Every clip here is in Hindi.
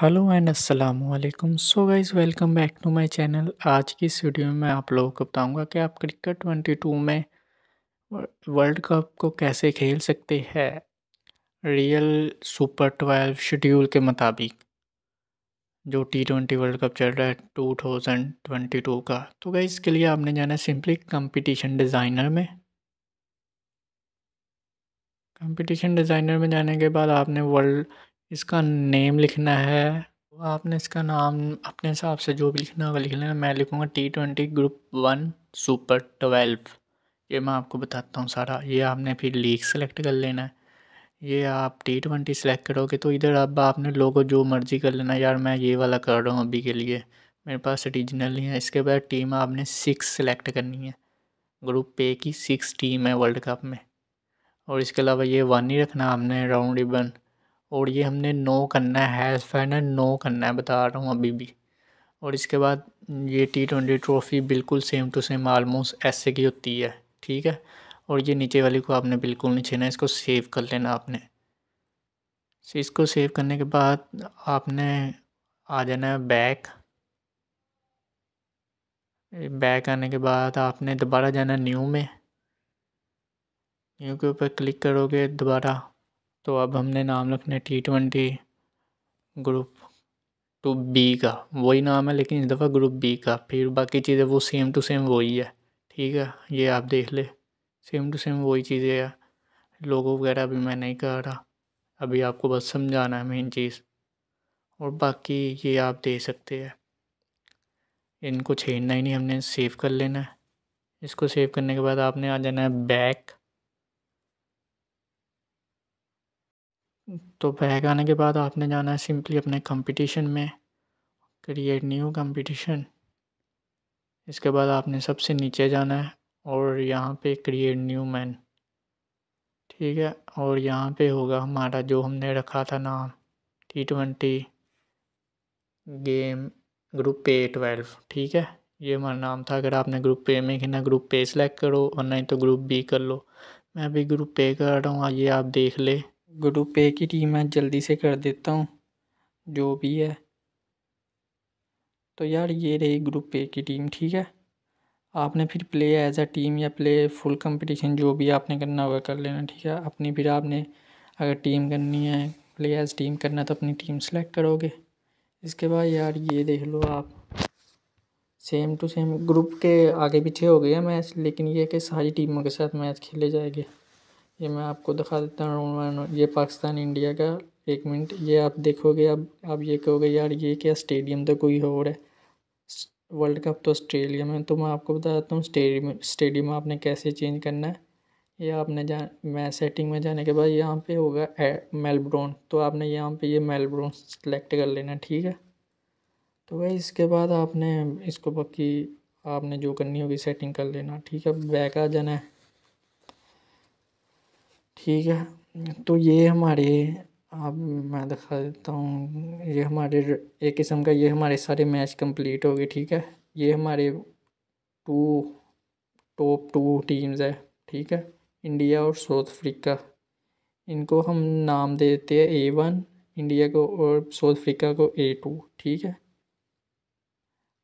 हेलो एंड अस्सलाम वालेकुम so guys welcome back to my channel आज की इस वीडियो में मैं आप लोगों को बताऊंगा कि आप क्रिकेट 22 में वर्ल्ड कप को कैसे खेल सकते हैं रियल सुपर ट्वेल्व शेड्यूल के मुताबिक जो टी ट्वेंटी वर्ल्ड कप चल रहा है टू थाउजेंड ट्वेंटी टू का तो गाइज़ इसके लिए आपने जाना है सिंपली कंपटीशन डिज़ाइनर में कंपटीशन डिज़ाइनर में जाने के बाद आपने वर्ल्ड इसका नेम लिखना है आपने इसका नाम अपने हिसाब से जो भी लिखना होगा लिख लेना मैं लिखूँगा T twenty group one super twelve ये मैं आपको बताता हूँ सारा ये आपने फिर लीग सेलेक्ट कर लेना है ये आप टी ट्वेंटी सेलेक्ट करोगे तो इधर अब आपने लोगों जो मर्जी कर लेना यार मैं ये वाला कर रहा हूँ अभी के लिए मेरे पास रीजनल ही है इसके बाद टीम आपने सिक्स सेलेक्ट करनी है ग्रुप ए की सिक्स टीम है वर्ल्ड कप में और इसके अलावा ये वन ही रखना आपने राउंड इबन और ये हमने नो करना है एज़ फाइनल नो करना है बता रहा हूँ अभी भी और इसके बाद ये टी ट्वेंटी ट्रॉफ़ी बिल्कुल सेम टू सेम आलमोस्ट ऐसे की होती है ठीक है और ये नीचे वाली को आपने बिल्कुल नहीं छेना इसको सेव कर लेना आपने इसको सेव करने के बाद आपने आ जाना है बैक बैक आने के बाद आपने दोबारा जाना न्यू में न्यू के ऊपर क्लिक करोगे दोबारा तो अब हमने नाम रखना है T twenty group two B का वही नाम है लेकिन इस दफ़ा ग्रुप बी का फिर बाकी चीज़ें वो सेम टू सेम वही है ठीक है ये आप देख ले सेम टू सेम वही चीज़ें है लोगों वगैरह अभी मैं नहीं कह रहा अभी आपको बस समझाना है मेन चीज़ और बाकी ये आप दे सकते हैं इनको छेड़ना ही नहीं हमने सेव कर लेना है इसको सेव करने के बाद आपने आ जाना है बैक तो बैग आने के बाद आपने जाना है सिंपली अपने कंपटीशन में क्रिएट न्यू कंपटीशन इसके बाद आपने सबसे नीचे जाना है और यहाँ पे क्रिएट न्यू मैन ठीक है और यहाँ पे होगा हमारा जो हमने रखा था नाम T twenty game group A twelve ठीक है ये हमारा नाम था अगर आपने ग्रुप ए में खेलना ग्रुप ए सेलेक्ट करो और नहीं तो ग्रुप बी कर लो मैं अभी ग्रुप ए कर रहा हूँ आइए आप देख ले ग्रुप ए की टीम है जल्दी से कर देता हूँ जो भी है तो यार ये रही ग्रुप ए की टीम ठीक है आपने फिर प्ले एज अ टीम या प्ले फुल कंपटीशन जो भी आपने करना होगा कर लेना ठीक है अपनी फिर आपने अगर टीम करनी है प्ले एज टीम करना तो अपनी टीम सेलेक्ट करोगे इसके बाद यार ये देख लो आप सेम टू सेम ग्रुप के आगे पीछे हो गया मैच लेकिन ये कि सारी टीमों के साथ मैच खेले जाएंगे ये मैं आपको दिखा देता हूँ ये पाकिस्तान इंडिया का एक मिनट ये आप देखोगे अब आप, ये कहोगे यार ये क्या स्टेडियम तो कोई और है वर्ल्ड कप तो ऑस्ट्रेलिया में तो मैं आपको बता देता हूँ स्टेडियम स्टेडियम आपने कैसे चेंज करना है ये आपने जा मैं सेटिंग में जाने के बाद यहाँ पे होगा मेलब्रोन तो आपने यहाँ पे ये मेलब्रोन सेलेक्ट कर लेना ठीक है तो भाई इसके बाद आपने इसको पक्की आपने जो करनी होगी सेटिंग कर लेना ठीक है बैक आ जाना है ठीक है तो ये हमारे अब मैं दिखा देता हूँ ये हमारे एक किस्म का ये हमारे सारे मैच कंप्लीट हो गए ठीक है ये हमारे टू टॉप टू टीम्स है ठीक है इंडिया और साउथ अफ्रीका इनको हम नाम दे देते हैं ए वन इंडिया को और साउथ अफ्रीका को ए टू ठीक है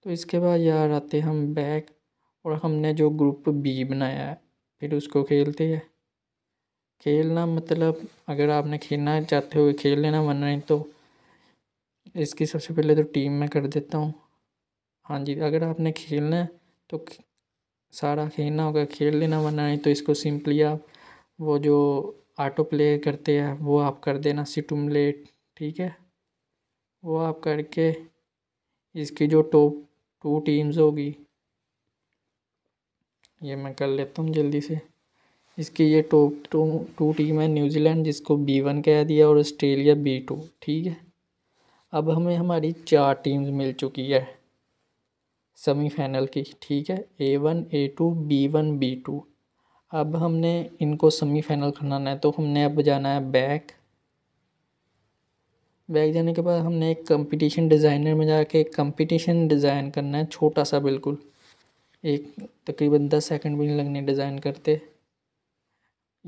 तो इसके बाद यार आते हम बैक और हमने जो ग्रुप बी बनाया है फिर उसको खेलते हैं खेलना मतलब अगर आपने खेलना चाहते हो खेल लेना मन नहीं तो इसकी सबसे पहले तो टीम में कर देता हूँ हाँ जी अगर आपने खेलना है तो सारा खेलना होगा खेल लेना वरना नहीं तो इसको सिंपली आप वो जो ऑटो प्ले करते हैं वो आप कर देना सिटुमलेट ठीक है वो आप करके इसकी जो टॉप टू टीम्स होगी ये मैं कर लेता हूँ जल्दी से इसकी ये टो टू टू टीम है न्यूजीलैंड जिसको बी वन कह दिया और ऑस्ट्रेलिया बी टू ठीक है अब हमें हमारी चार टीम्स मिल चुकी है सेमीफाइनल की ठीक है A one A two B one B two अब हमने इनको सेमीफाइनल करना है तो हमने अब जाना है बैक बैक जाने के बाद हमने एक कंपटीशन डिज़ाइनर में जाके एक कंपटीशन डिज़ाइन करना है छोटा सा बिल्कुल एक तकरीबन दस सेकंड भी नहीं लगने डिज़ाइन करते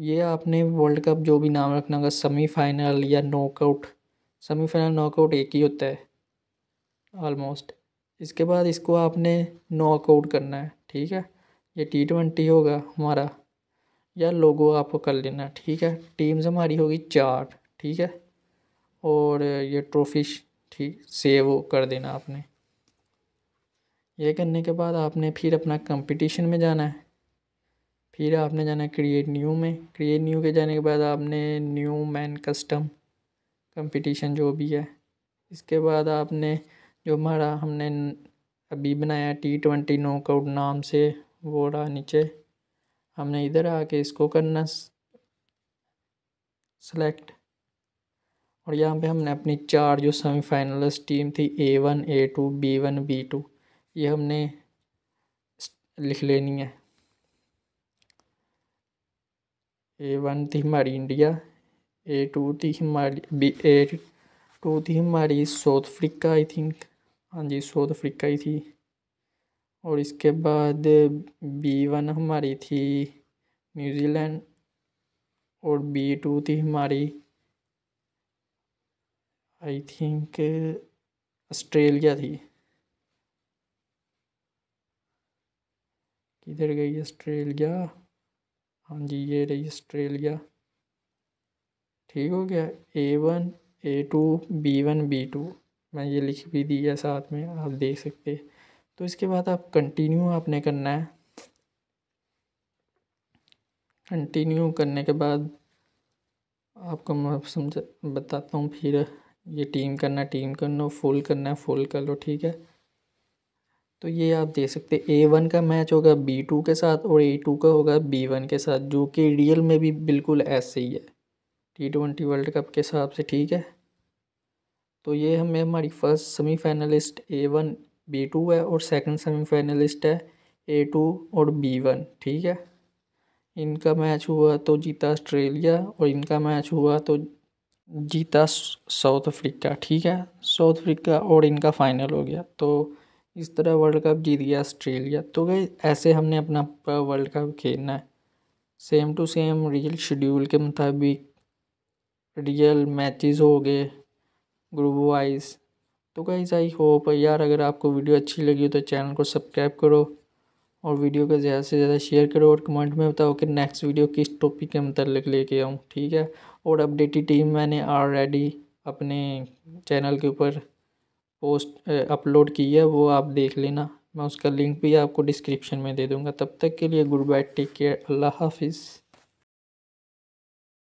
ये आपने वर्ल्ड कप जो भी नाम रखना होगा सेमीफाइनल या नॉकआउट सेमीफाइनल नॉकआउट एक ही होता है ऑलमोस्ट इसके बाद इसको आपने नॉकआउट करना है ठीक है ये टी ट्वेंटी होगा हमारा या लोगो आपको कर लेना ठीक है टीम्स हमारी होगी चार ठीक है और ये ट्रॉफी ठीक सेव कर देना आपने ये करने के बाद आपने फिर अपना कंपटीशन में जाना है फिर आपने जाना है क्रिएट न्यू में क्रिएट न्यू के जाने के बाद आपने न्यू मैन कस्टम कंपटीशन जो भी है इसके बाद आपने जो हमारा हमने अभी बनाया टी ट्वेंटी नोकआउट नाम से वो रहा नीचे हमने इधर आके इसको करना सेलेक्ट और यहाँ पे हमने अपनी चार जो सेमीफाइनलिस्ट टीम थी A one A two B one B two ये हमने लिख लेनी है ए वन थी हमारी इंडिया ए टू थी हमारी बी ए टू थी हमारी साउथ अफ्रीका आई थिंक हाँ जी साउथ अफ्रीका ही थी और इसके बाद बी वन हमारी थी न्यूजीलैंड और बी टू थी हमारी आई थिंक ऑस्ट्रेलिया थी किधर गई ऑस्ट्रेलिया हाँ जी ये रही ऑस्ट्रेलिया ठीक हो गया A one A two B one B two मैं ये लिख भी दिया साथ में आप देख सकते तो इसके बाद आप कंटिन्यू आपने करना है कंटिन्यू करने के बाद आपको मैं समझ बताता हूँ फिर ये टीम करना टीम करना फुल करना है फुल कर लो ठीक है तो ये आप देख सकते ए वन का मैच होगा बी टू के साथ और ए टू का होगा बी वन के साथ जो कि रियल में भी बिल्कुल ऐसे ही है टी ट्वेंटी वर्ल्ड कप के हिसाब से ठीक है तो ये हमें हमारी first semifinalist A one B two है और सेकंड सेमीफाइनलिस्ट है ए टू और बी वन ठीक है इनका मैच हुआ तो जीता ऑस्ट्रेलिया और इनका मैच हुआ तो जीता साउथ अफ्रीका ठीक है साउथ अफ्रीका और इनका फाइनल हो गया तो इस तरह वर्ल्ड कप जीत गया ऑस्ट्रेलिया तो गई ऐसे हमने अपना पूरा वर्ल्ड कप खेलना है same to same real schedule के मुताबिक रियल मैचेस हो गए ग्रुप वाइज तो गाइज आई होप यार अगर आपको वीडियो अच्छी लगी हो तो चैनल को सब्सक्राइब करो और वीडियो को ज़्यादा से ज़्यादा शेयर करो और कमेंट में बताओ कि नेक्स्ट वीडियो किस टॉपिक के मतलब लेके आऊँ ठीक है और अपडेटेड टीम मैंने ऑलरेडी अपने चैनल के ऊपर पोस्ट अपलोड की है वो आप देख लेना मैं उसका लिंक भी आपको डिस्क्रिप्शन में दे दूँगा तब तक के लिए गुड बाय टेक केयर अल्लाह हाफिज़